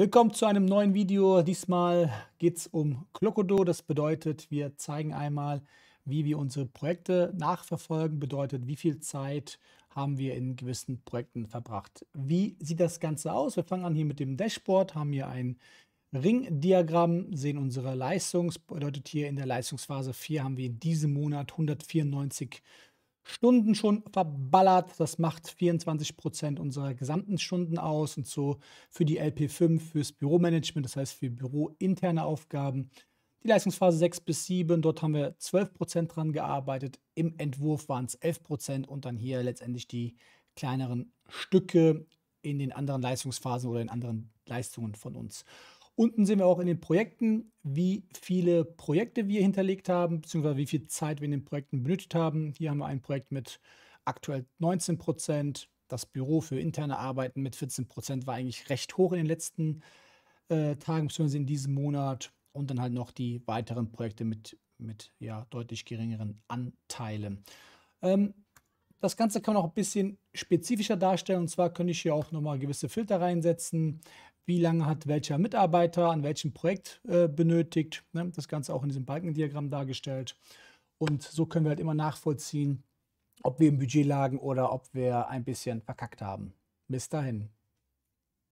Willkommen zu einem neuen Video. Diesmal geht es um Klokodo. Das bedeutet, wir zeigen einmal, wie wir unsere Projekte nachverfolgen. Bedeutet, wie viel Zeit haben wir in gewissen Projekten verbracht. Wie sieht das Ganze aus? Wir fangen an hier mit dem Dashboard, haben hier ein Ringdiagramm, sehen unsere Leistung. Bedeutet hier in der Leistungsphase 4 haben wir in diesem Monat 194 Stunden schon verballert. Das macht 24 Prozent unserer gesamten Stunden aus und so für die LP5, fürs Büromanagement, das heißt für bürointerne Aufgaben. Die Leistungsphase 6 bis 7, dort haben wir 12 Prozent dran gearbeitet. Im Entwurf waren es 11 Prozent und dann hier letztendlich die kleineren Stücke in den anderen Leistungsphasen oder in anderen Leistungen von uns. Unten sehen wir auch in den Projekten, wie viele Projekte wir hinterlegt haben, beziehungsweise wie viel Zeit wir in den Projekten benötigt haben. Hier haben wir ein Projekt mit aktuell 19 Prozent. Das Büro für interne Arbeiten mit 14 Prozent war eigentlich recht hoch in den letzten äh, Tagen, beziehungsweise in diesem Monat. Und dann halt noch die weiteren Projekte mit, mit ja, deutlich geringeren Anteilen. Ähm, das Ganze kann man auch ein bisschen spezifischer darstellen. Und zwar könnte ich hier auch nochmal gewisse Filter reinsetzen, wie lange hat welcher Mitarbeiter an welchem Projekt äh, benötigt. Ne? Das Ganze auch in diesem Balkendiagramm dargestellt. Und so können wir halt immer nachvollziehen, ob wir im Budget lagen oder ob wir ein bisschen verkackt haben. Bis dahin.